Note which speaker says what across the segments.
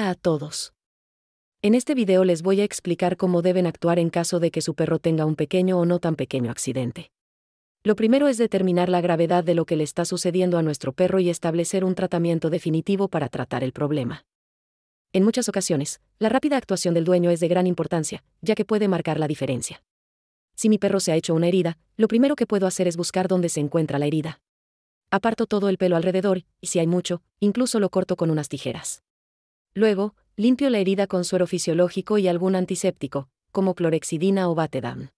Speaker 1: a todos. En este video les voy a explicar cómo deben actuar en caso de que su perro tenga un pequeño o no tan pequeño accidente. Lo primero es determinar la gravedad de lo que le está sucediendo a nuestro perro y establecer un tratamiento definitivo para tratar el problema. En muchas ocasiones, la rápida actuación del dueño es de gran importancia, ya que puede marcar la diferencia. Si mi perro se ha hecho una herida, lo primero que puedo hacer es buscar dónde se encuentra la herida. Aparto todo el pelo alrededor, y si hay mucho, incluso lo corto con unas tijeras. Luego, limpio la herida con suero fisiológico y algún antiséptico, como clorexidina o batedown.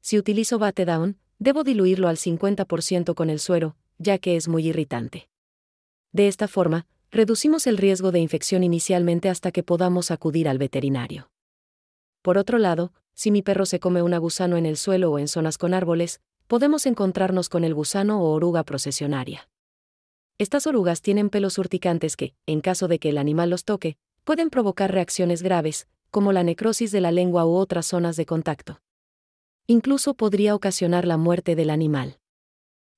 Speaker 1: Si utilizo batedown, debo diluirlo al 50% con el suero, ya que es muy irritante. De esta forma, reducimos el riesgo de infección inicialmente hasta que podamos acudir al veterinario. Por otro lado, si mi perro se come una gusano en el suelo o en zonas con árboles, podemos encontrarnos con el gusano o oruga procesionaria. Estas orugas tienen pelos urticantes que, en caso de que el animal los toque, pueden provocar reacciones graves, como la necrosis de la lengua u otras zonas de contacto. Incluso podría ocasionar la muerte del animal.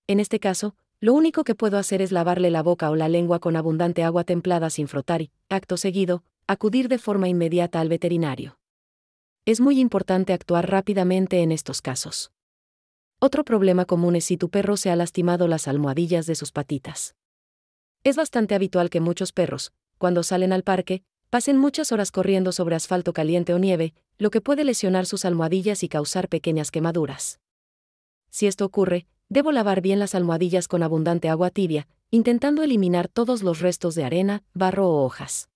Speaker 1: En este caso, lo único que puedo hacer es lavarle la boca o la lengua con abundante agua templada sin frotar y, acto seguido, acudir de forma inmediata al veterinario. Es muy importante actuar rápidamente en estos casos. Otro problema común es si tu perro se ha lastimado las almohadillas de sus patitas. Es bastante habitual que muchos perros, cuando salen al parque, pasen muchas horas corriendo sobre asfalto caliente o nieve, lo que puede lesionar sus almohadillas y causar pequeñas quemaduras. Si esto ocurre, debo lavar bien las almohadillas con abundante agua tibia, intentando eliminar todos los restos de arena, barro o hojas.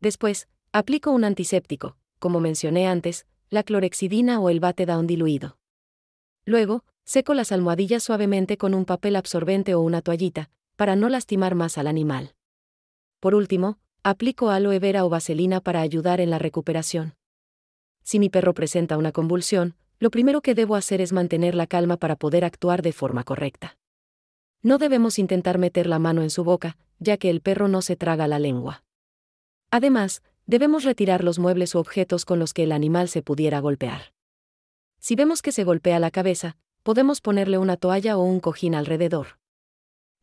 Speaker 1: Después, aplico un antiséptico, como mencioné antes, la clorexidina o el un diluido. Luego, seco las almohadillas suavemente con un papel absorbente o una toallita, para no lastimar más al animal. Por último, aplico aloe vera o vaselina para ayudar en la recuperación. Si mi perro presenta una convulsión, lo primero que debo hacer es mantener la calma para poder actuar de forma correcta. No debemos intentar meter la mano en su boca, ya que el perro no se traga la lengua. Además, debemos retirar los muebles u objetos con los que el animal se pudiera golpear. Si vemos que se golpea la cabeza, podemos ponerle una toalla o un cojín alrededor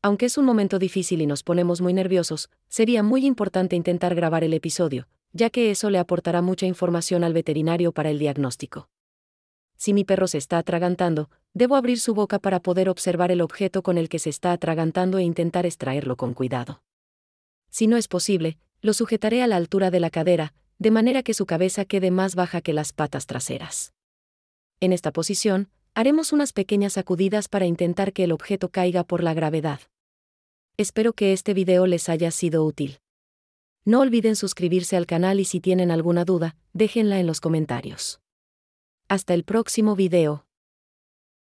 Speaker 1: aunque es un momento difícil y nos ponemos muy nerviosos, sería muy importante intentar grabar el episodio, ya que eso le aportará mucha información al veterinario para el diagnóstico. Si mi perro se está atragantando, debo abrir su boca para poder observar el objeto con el que se está atragantando e intentar extraerlo con cuidado. Si no es posible, lo sujetaré a la altura de la cadera, de manera que su cabeza quede más baja que las patas traseras. En esta posición, haremos unas pequeñas sacudidas para intentar que el objeto caiga por la gravedad. Espero que este video les haya sido útil. No olviden suscribirse al canal y si tienen alguna duda, déjenla en los comentarios. Hasta el próximo video.